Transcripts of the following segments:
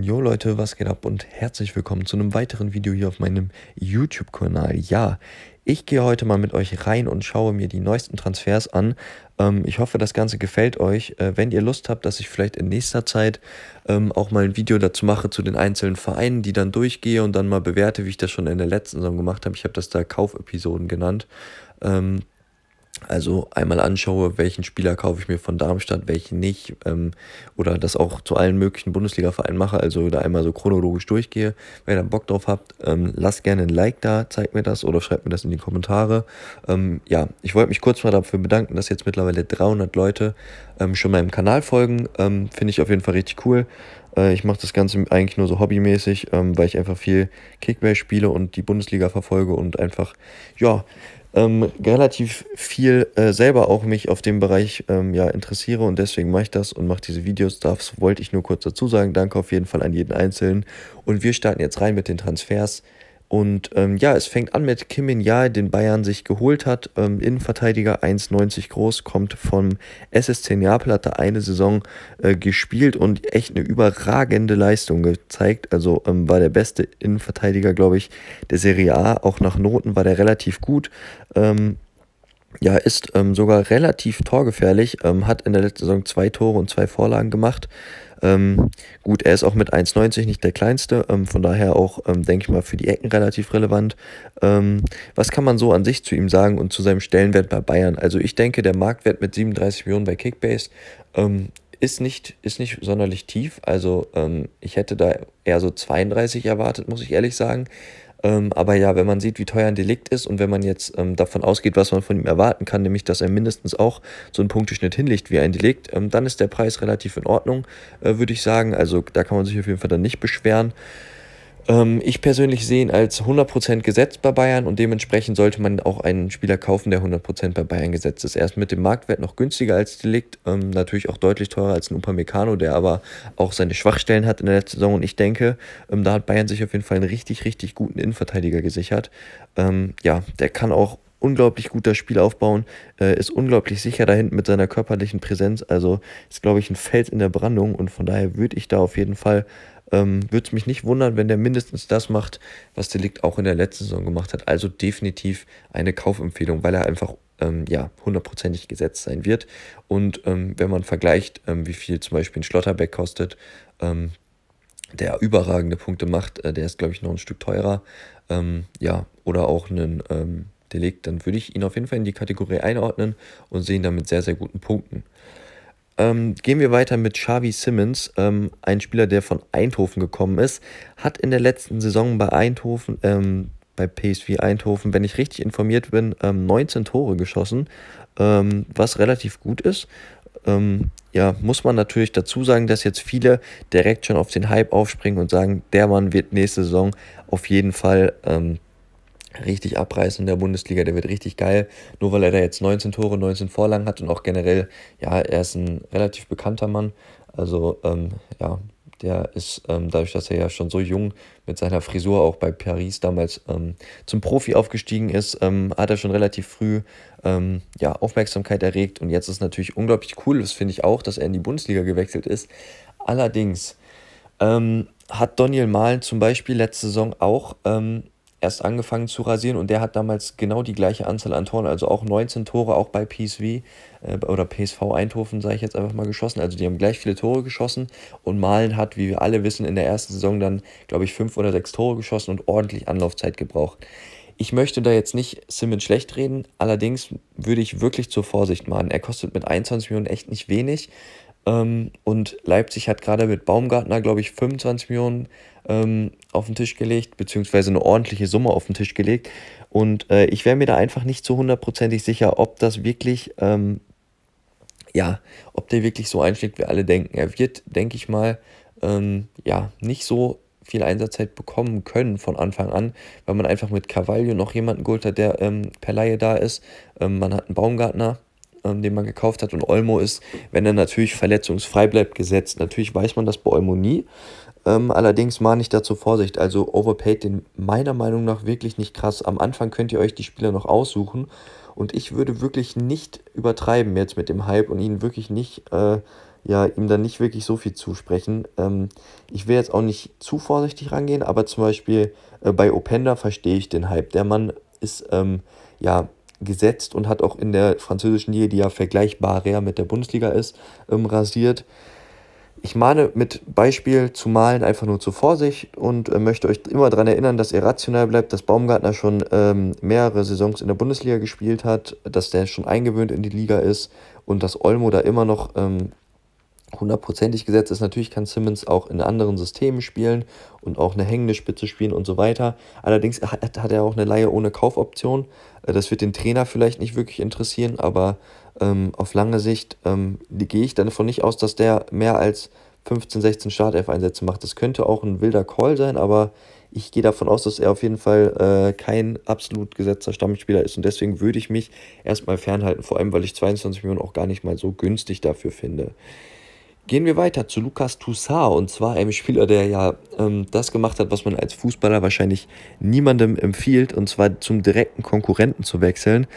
Jo Leute, was geht ab und herzlich willkommen zu einem weiteren Video hier auf meinem YouTube-Kanal. Ja, ich gehe heute mal mit euch rein und schaue mir die neuesten Transfers an. Ähm, ich hoffe, das Ganze gefällt euch. Äh, wenn ihr Lust habt, dass ich vielleicht in nächster Zeit ähm, auch mal ein Video dazu mache zu den einzelnen Vereinen, die dann durchgehe und dann mal bewerte, wie ich das schon in der letzten Saison gemacht habe. Ich habe das da Kaufepisoden genannt. Ähm, also einmal anschaue, welchen Spieler kaufe ich mir von Darmstadt, welchen nicht. Ähm, oder das auch zu allen möglichen Bundesliga-Vereinen mache. Also da einmal so chronologisch durchgehe. Wenn ihr da Bock drauf habt, ähm, lasst gerne ein Like da, zeigt mir das oder schreibt mir das in die Kommentare. Ähm, ja, ich wollte mich kurz mal dafür bedanken, dass jetzt mittlerweile 300 Leute ähm, schon meinem Kanal folgen. Ähm, finde ich auf jeden Fall richtig cool. Äh, ich mache das Ganze eigentlich nur so hobbymäßig, ähm, weil ich einfach viel Kickball spiele und die Bundesliga verfolge und einfach, ja, ähm, relativ viel äh, selber auch mich auf dem Bereich ähm, ja, interessiere und deswegen mache ich das und mache diese Videos. Das wollte ich nur kurz dazu sagen. Danke auf jeden Fall an jeden Einzelnen. Und wir starten jetzt rein mit den Transfers. Und ähm, ja, es fängt an mit Kim min Jae, den Bayern sich geholt hat. Ähm, Innenverteidiger 1,90 groß, kommt vom SSC Neapel, hat da eine Saison äh, gespielt und echt eine überragende Leistung gezeigt. Also ähm, war der beste Innenverteidiger, glaube ich, der Serie A. Auch nach Noten war der relativ gut. Ähm, ja, ist ähm, sogar relativ torgefährlich, ähm, hat in der letzten Saison zwei Tore und zwei Vorlagen gemacht. Ähm, gut, er ist auch mit 1,90 nicht der kleinste, ähm, von daher auch, ähm, denke ich mal, für die Ecken relativ relevant. Ähm, was kann man so an sich zu ihm sagen und zu seinem Stellenwert bei Bayern? Also ich denke, der Marktwert mit 37 Millionen bei Kickbase ist nicht, ist nicht sonderlich tief. Also ähm, ich hätte da eher so 32 erwartet, muss ich ehrlich sagen. Ähm, aber ja, wenn man sieht, wie teuer ein Delikt ist und wenn man jetzt ähm, davon ausgeht, was man von ihm erwarten kann, nämlich dass er mindestens auch so einen Punkteschnitt hinlegt wie ein Delikt, ähm, dann ist der Preis relativ in Ordnung, äh, würde ich sagen. Also da kann man sich auf jeden Fall dann nicht beschweren. Ähm, ich persönlich sehe ihn als 100% gesetzt bei Bayern und dementsprechend sollte man auch einen Spieler kaufen, der 100% bei Bayern gesetzt ist. Er ist mit dem Marktwert noch günstiger als Delikt, ähm, natürlich auch deutlich teurer als ein Upamecano, der aber auch seine Schwachstellen hat in der letzten Saison und ich denke, ähm, da hat Bayern sich auf jeden Fall einen richtig, richtig guten Innenverteidiger gesichert. Ähm, ja, der kann auch unglaublich gut das Spiel aufbauen, äh, ist unglaublich sicher da hinten mit seiner körperlichen Präsenz. Also ist, glaube ich, ein Fels in der Brandung und von daher würde ich da auf jeden Fall, ähm, würde es mich nicht wundern, wenn der mindestens das macht, was Delikt auch in der letzten Saison gemacht hat. Also definitiv eine Kaufempfehlung, weil er einfach ähm, ja, hundertprozentig gesetzt sein wird. Und ähm, wenn man vergleicht, ähm, wie viel zum Beispiel ein Schlotterbeck kostet, ähm, der überragende Punkte macht, äh, der ist, glaube ich, noch ein Stück teurer. Ähm, ja, oder auch einen ähm, legt, dann würde ich ihn auf jeden Fall in die Kategorie einordnen und sehen damit sehr, sehr guten Punkten. Ähm, gehen wir weiter mit Xavi Simmons, ähm, ein Spieler, der von Eindhoven gekommen ist, hat in der letzten Saison bei Eindhoven, ähm, bei PSV Eindhoven, wenn ich richtig informiert bin, 19 ähm, Tore geschossen, ähm, was relativ gut ist. Ähm, ja, muss man natürlich dazu sagen, dass jetzt viele direkt schon auf den Hype aufspringen und sagen, der Mann wird nächste Saison auf jeden Fall richtig abreißen in der Bundesliga, der wird richtig geil, nur weil er da jetzt 19 Tore, 19 Vorlagen hat und auch generell, ja, er ist ein relativ bekannter Mann, also ähm, ja, der ist ähm, dadurch, dass er ja schon so jung mit seiner Frisur auch bei Paris damals ähm, zum Profi aufgestiegen ist, ähm, hat er schon relativ früh ähm, ja, Aufmerksamkeit erregt und jetzt ist natürlich unglaublich cool, das finde ich auch, dass er in die Bundesliga gewechselt ist. Allerdings ähm, hat Daniel Mahlen zum Beispiel letzte Saison auch ähm, erst angefangen zu rasieren und der hat damals genau die gleiche Anzahl an Toren, also auch 19 Tore, auch bei PSV äh, oder PSV Eindhoven, sage ich jetzt einfach mal, geschossen. Also die haben gleich viele Tore geschossen und Malen hat, wie wir alle wissen, in der ersten Saison dann, glaube ich, fünf oder sechs Tore geschossen und ordentlich Anlaufzeit gebraucht. Ich möchte da jetzt nicht Simmons schlecht reden, allerdings würde ich wirklich zur Vorsicht mahnen. Er kostet mit 21 Millionen echt nicht wenig. Ähm, und Leipzig hat gerade mit Baumgartner, glaube ich, 25 Millionen ähm, auf den Tisch gelegt, beziehungsweise eine ordentliche Summe auf den Tisch gelegt. Und äh, ich wäre mir da einfach nicht so hundertprozentig sicher, ob das wirklich, ähm, ja, ob der wirklich so einschlägt, wie alle denken. Er wird, denke ich mal, ähm, ja, nicht so viel Einsatzzeit bekommen können von Anfang an, weil man einfach mit Cavallio noch jemanden geholt hat, der ähm, per Laie da ist. Ähm, man hat einen Baumgartner ähm, den man gekauft hat. Und Olmo ist, wenn er natürlich verletzungsfrei bleibt, gesetzt. Natürlich weiß man das bei Olmo nie. Ähm, allerdings mahne ich dazu Vorsicht. Also overpaid den meiner Meinung nach wirklich nicht krass. Am Anfang könnt ihr euch die Spieler noch aussuchen. Und ich würde wirklich nicht übertreiben jetzt mit dem Hype und ihnen wirklich nicht, äh, ja, ihm dann nicht wirklich so viel zusprechen. Ähm, ich will jetzt auch nicht zu vorsichtig rangehen, aber zum Beispiel äh, bei Openda verstehe ich den Hype. Der Mann ist, ähm, ja, gesetzt und hat auch in der französischen Liga, die ja vergleichbarer mit der Bundesliga ist, ähm, rasiert. Ich mahne mit Beispiel zu malen einfach nur zu Vorsicht und äh, möchte euch immer daran erinnern, dass ihr rational bleibt, dass Baumgartner schon ähm, mehrere Saisons in der Bundesliga gespielt hat, dass der schon eingewöhnt in die Liga ist und dass Olmo da immer noch ähm, hundertprozentig gesetzt ist. Natürlich kann Simmons auch in anderen Systemen spielen und auch eine hängende Spitze spielen und so weiter. Allerdings hat, hat er auch eine Laie ohne Kaufoption. Äh, das wird den Trainer vielleicht nicht wirklich interessieren, aber ähm, auf lange Sicht ähm, gehe ich davon nicht aus, dass der mehr als 15, 16 Startelf-Einsätze macht. Das könnte auch ein wilder Call sein, aber ich gehe davon aus, dass er auf jeden Fall äh, kein absolut gesetzter Stammspieler ist. Und deswegen würde ich mich erstmal fernhalten, vor allem weil ich 22 Millionen auch gar nicht mal so günstig dafür finde. Gehen wir weiter zu Lukas Toussaint und zwar einem Spieler, der ja ähm, das gemacht hat, was man als Fußballer wahrscheinlich niemandem empfiehlt, und zwar zum direkten Konkurrenten zu wechseln.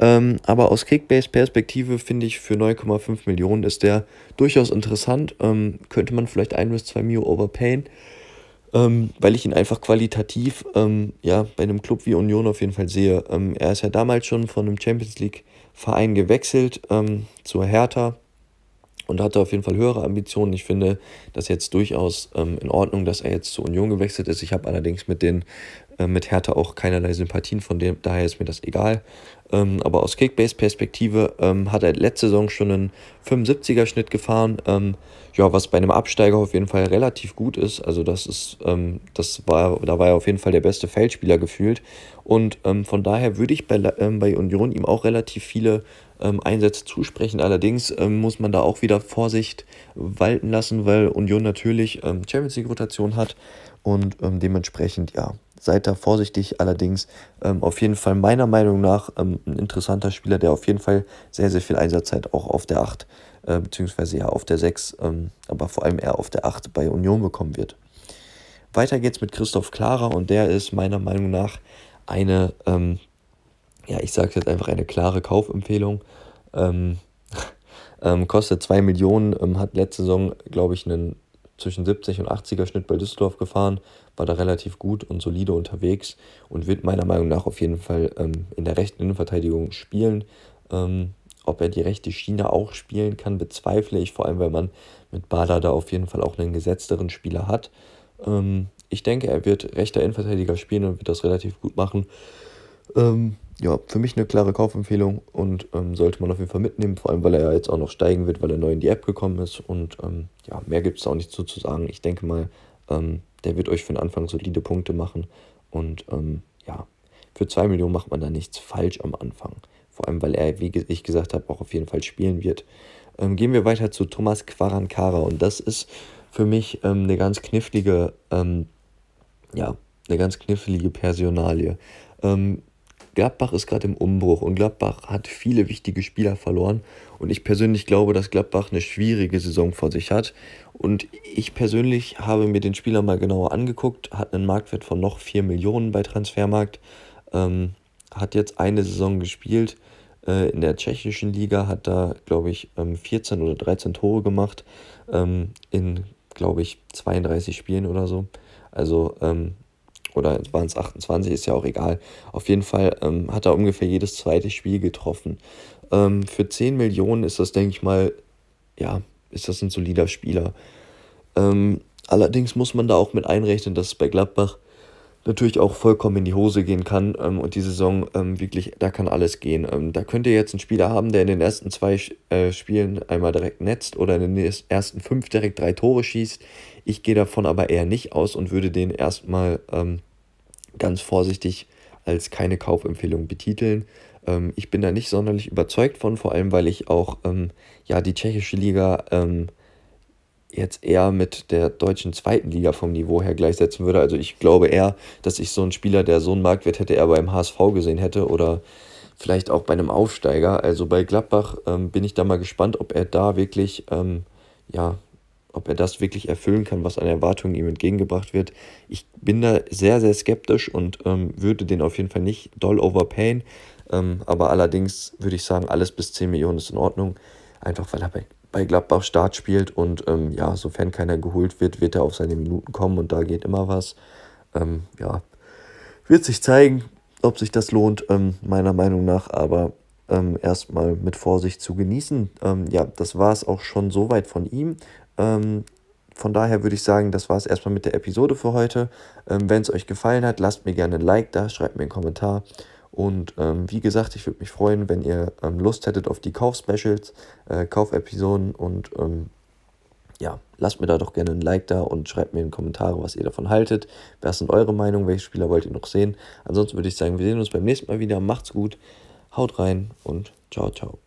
Ähm, aber aus Kickbase-Perspektive finde ich, für 9,5 Millionen ist der durchaus interessant. Ähm, könnte man vielleicht ein bis zwei Mio overpayen, ähm, weil ich ihn einfach qualitativ ähm, ja, bei einem Club wie Union auf jeden Fall sehe. Ähm, er ist ja damals schon von einem Champions League-Verein gewechselt zur Hertha und hatte auf jeden Fall höhere Ambitionen. Ich finde das jetzt durchaus ähm, in Ordnung, dass er jetzt zur Union gewechselt ist. Ich habe allerdings mit den äh, mit Hertha auch keinerlei Sympathien, von dem daher ist mir das egal. Ähm, aber aus Kickbase-Perspektive ähm, hat er letzte Saison schon einen 75er-Schnitt gefahren, ähm, ja, was bei einem Absteiger auf jeden Fall relativ gut ist. Also das ist, ähm, das war, da war er auf jeden Fall der beste Feldspieler gefühlt. Und ähm, von daher würde ich bei, bei Union ihm auch relativ viele ähm, Einsätze zusprechen. Allerdings ähm, muss man da auch wieder Vorsicht walten lassen, weil Union natürlich ähm, Champions League-Rotation hat und ähm, dementsprechend, ja, seid da vorsichtig. Allerdings ähm, auf jeden Fall meiner Meinung nach ähm, ein interessanter Spieler, der auf jeden Fall sehr, sehr viel Einsatzzeit auch auf der 8, äh, beziehungsweise ja auf der 6, aber vor allem eher auf der 8 bei Union bekommen wird. Weiter geht's mit Christoph Klara und der ist meiner Meinung nach eine ähm, ja, ich sage jetzt einfach eine klare Kaufempfehlung. Ähm, ähm, kostet 2 Millionen, ähm, hat letzte Saison, glaube ich, einen zwischen 70 und 80er Schnitt bei Düsseldorf gefahren, war da relativ gut und solide unterwegs und wird meiner Meinung nach auf jeden Fall ähm, in der rechten Innenverteidigung spielen. Ähm, ob er die rechte Schiene auch spielen kann, bezweifle ich, vor allem weil man mit Bader da auf jeden Fall auch einen gesetzteren Spieler hat. Ähm, ich denke, er wird rechter Innenverteidiger spielen und wird das relativ gut machen. Ähm, ja, für mich eine klare Kaufempfehlung und ähm, sollte man auf jeden Fall mitnehmen, vor allem weil er ja jetzt auch noch steigen wird, weil er neu in die App gekommen ist. Und ähm, ja, mehr gibt es auch nicht so zu sagen. Ich denke mal, ähm, der wird euch für den Anfang solide Punkte machen. Und ähm, ja, für 2 Millionen macht man da nichts falsch am Anfang. Vor allem, weil er, wie ich gesagt habe, auch auf jeden Fall spielen wird. Ähm, gehen wir weiter zu Thomas Quarankara. Und das ist für mich ähm, eine ganz knifflige, ja, eine ganz knifflige Personalie Gladbach ist gerade im Umbruch und Gladbach hat viele wichtige Spieler verloren. Und ich persönlich glaube, dass Gladbach eine schwierige Saison vor sich hat. Und ich persönlich habe mir den Spieler mal genauer angeguckt, hat einen Marktwert von noch 4 Millionen bei Transfermarkt, ähm, hat jetzt eine Saison gespielt. Äh, in der tschechischen Liga hat da, glaube ich, 14 ähm, oder 13 Tore gemacht ähm, in, glaube ich, 32 Spielen oder so. Also ähm, oder waren es 28, ist ja auch egal. Auf jeden Fall ähm, hat er ungefähr jedes zweite Spiel getroffen. Ähm, für 10 Millionen ist das, denke ich mal, ja, ist das ein solider Spieler. Ähm, allerdings muss man da auch mit einrechnen, dass bei Gladbach natürlich auch vollkommen in die Hose gehen kann. Ähm, und die Saison ähm, wirklich, da kann alles gehen. Ähm, da könnt ihr jetzt einen Spieler haben, der in den ersten zwei äh, Spielen einmal direkt netzt oder in den ersten fünf direkt drei Tore schießt. Ich gehe davon aber eher nicht aus und würde den erstmal ähm, ganz vorsichtig als keine Kaufempfehlung betiteln. Ähm, ich bin da nicht sonderlich überzeugt von, vor allem weil ich auch ähm, ja, die tschechische Liga jetzt eher mit der deutschen zweiten Liga vom Niveau her gleichsetzen würde. Also ich glaube eher, dass ich so einen Spieler, der so einen Marktwert hätte, eher beim HSV gesehen hätte oder vielleicht auch bei einem Aufsteiger. Also bei Gladbach ähm, bin ich da mal gespannt, ob er da wirklich, ähm, ja, ob er das wirklich erfüllen kann, was an Erwartungen ihm entgegengebracht wird. Ich bin da sehr, sehr skeptisch und ähm, würde den auf jeden Fall nicht doll overpayen. Ähm, aber allerdings würde ich sagen, alles bis 10 Millionen ist in Ordnung, einfach weil er bei bei Gladbach Start spielt. Und ähm, ja, sofern keiner geholt wird, wird er auf seine Minuten kommen und da geht immer was. Ähm, ja, wird sich zeigen, ob sich das lohnt, ähm, meiner Meinung nach. Aber ähm, erstmal mit Vorsicht zu genießen. Ähm, ja, das war es auch schon soweit von ihm ähm, von daher würde ich sagen, das war es erstmal mit der Episode für heute. Ähm, Wenn es euch gefallen hat, lasst mir gerne ein Like da, schreibt mir einen Kommentar. Und ähm, wie gesagt, ich würde mich freuen, wenn ihr ähm, Lust hättet auf die Kauf-Specials, äh, Kauf-Episoden und ähm, ja, lasst mir da doch gerne ein Like da und schreibt mir in die Kommentare, was ihr davon haltet. Was sind eure Meinungen? Welche Spieler wollt ihr noch sehen? Ansonsten würde ich sagen, wir sehen uns beim nächsten Mal wieder. Macht's gut, haut rein und ciao, ciao.